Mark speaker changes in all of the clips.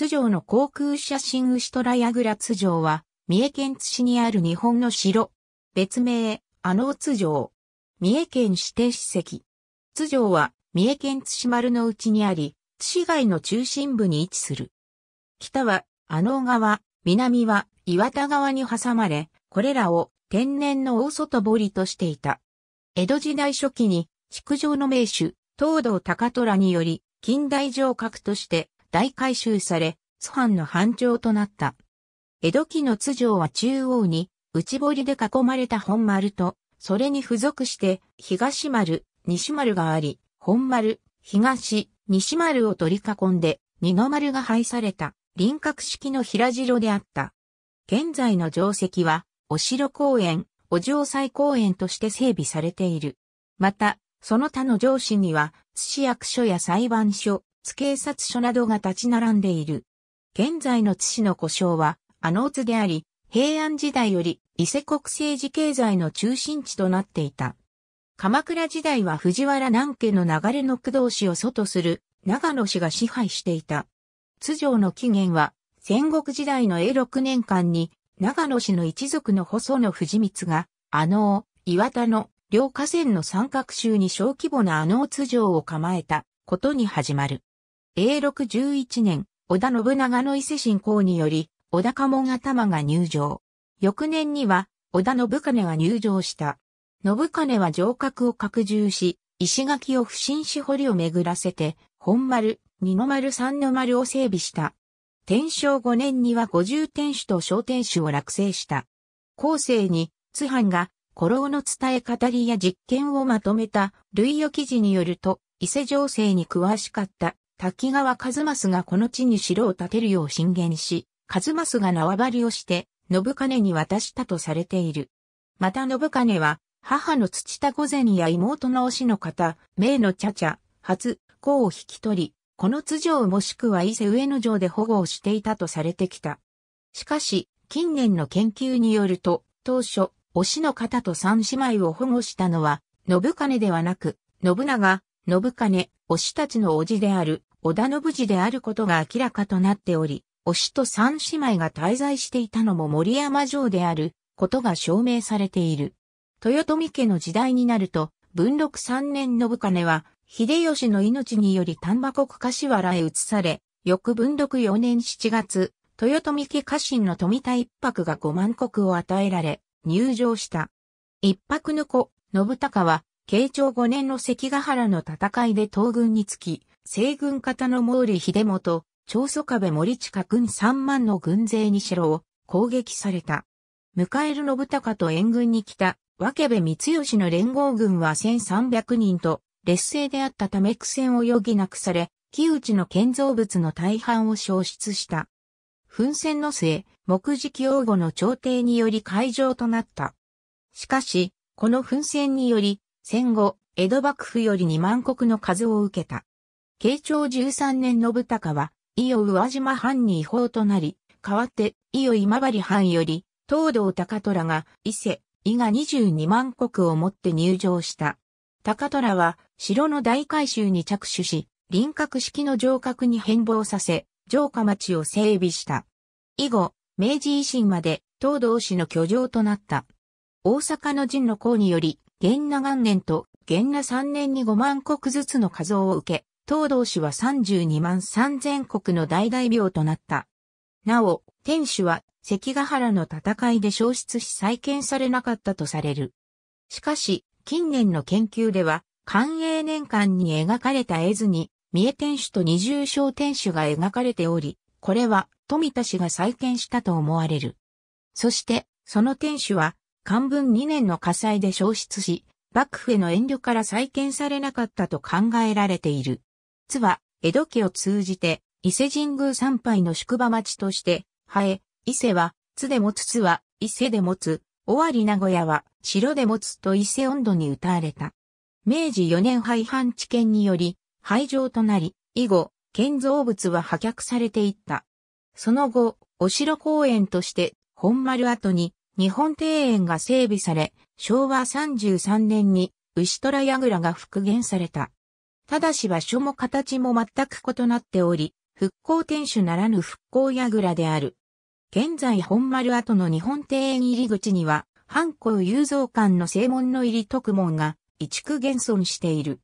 Speaker 1: 津城の航空写真牛虎ラ津城は、三重県津市にある日本の城。別名、あの津城。三重県指定史跡。津城は、三重県津市丸の内にあり、津市街の中心部に位置する。北は、あの川、南は、岩田川に挟まれ、これらを天然の大外堀としていた。江戸時代初期に、築城の名手、東道高虎により、近代城郭として大改修され、津藩の藩庁となった。江戸期の津城は中央に内堀で囲まれた本丸と、それに付属して東丸、西丸があり、本丸、東、西丸を取り囲んで、二の丸が配された輪郭式の平城であった。現在の定石は、お城公園、お城祭公園として整備されている。また、その他の城市には、津市役所や裁判所、津警察署などが立ち並んでいる。現在の津市の故障は、阿能津であり、平安時代より伊勢国政治経済の中心地となっていた。鎌倉時代は藤原南家の流れの工藤氏を祖とする長野氏が支配していた。津城の起源は、戦国時代の永六年間に、長野氏の一族の細野藤光が、阿能、岩田の両河川の三角州に小規模な阿能津城を構えたことに始まる。永禄11年、織田信長の伊勢信仰により、織田家門頭が入場。翌年には、織田信金が入場した。信金は城郭を拡充し、石垣を不審し堀を巡らせて、本丸、二の丸三の丸を整備した。天正五年には五十天守と小天守を落成した。後世に、津藩が、古老の伝え語りや実験をまとめた、類予記事によると、伊勢情勢に詳しかった滝川一益がこの地に城を建てるよう進言し、一益が縄張りをして、信金に渡したとされている。また信金は、母の土田御前や妹の推しの方、名の茶々、初、子を引き取り、この津城もしくは伊勢上野城で保護をしていたとされてきた。しかし、近年の研究によると、当初、推しの方と三姉妹を保護したのは、信金ではなく、信長、信金、推したちの叔父である、織田信次であることが明らかとなっており、おしと三姉妹が滞在していたのも森山城であることが証明されている。豊臣家の時代になると、文禄三年信金は、秀吉の命により丹波国柏原へ移され、翌文禄四年七月、豊臣家家臣の富田一泊が五万国を与えられ、入城した。一泊の子、信高は、慶長5年の関ヶ原の戦いで東軍につき、西軍方の毛利秀元、長宗壁森近軍3万の軍勢に城を攻撃された。迎える信孝と援軍に来た、分部光義の連合軍は1300人と、劣勢であったため苦戦を余儀なくされ、木内の建造物の大半を消失した。奮戦の末、木敷用語の朝廷により会場となった。しかし、この奮戦により、戦後、江戸幕府より2万国の数を受けた。慶長13年信孝は、伊予宇和島藩に違法となり、代わって伊予今治藩より、東道高虎が伊勢、伊賀22万国をもって入城した。高虎は、城の大改修に着手し、輪郭式の城郭に変貌させ、城下町を整備した。以後、明治維新まで東道市の居城となった。大阪の陣の功により、元那元年と元那三年に5万石ずつの数を受け、東道氏は32万3千国石の大大病となった。なお、天守は関ヶ原の戦いで消失し再建されなかったとされる。しかし、近年の研究では、寛永年間に描かれた絵図に、三重天守と二重小天守が描かれており、これは富田氏が再建したと思われる。そして、その天守は漢文2年の火災で消失し、幕府への遠慮から再建されなかったと考えられている。津は、江戸家を通じて、伊勢神宮参拝の宿場町として、生え、伊勢は、津で持つ津は、伊勢で持つ、尾張名古屋は、城で持つと伊勢温度に歌われた。明治4年廃藩置県により、廃城となり、以後、建造物は破却されていった。その後、お城公園として、本丸跡に、日本庭園が整備され、昭和33年に牛虎櫓が復元された。ただし場所も形も全く異なっており、復興天守ならぬ復興櫓である。現在本丸跡の日本庭園入り口には、半校雄造館の正門の入り特門が、移築現存している。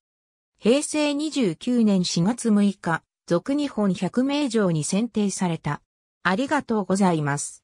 Speaker 1: 平成29年4月6日、俗日本百名城に選定された。ありがとうございます。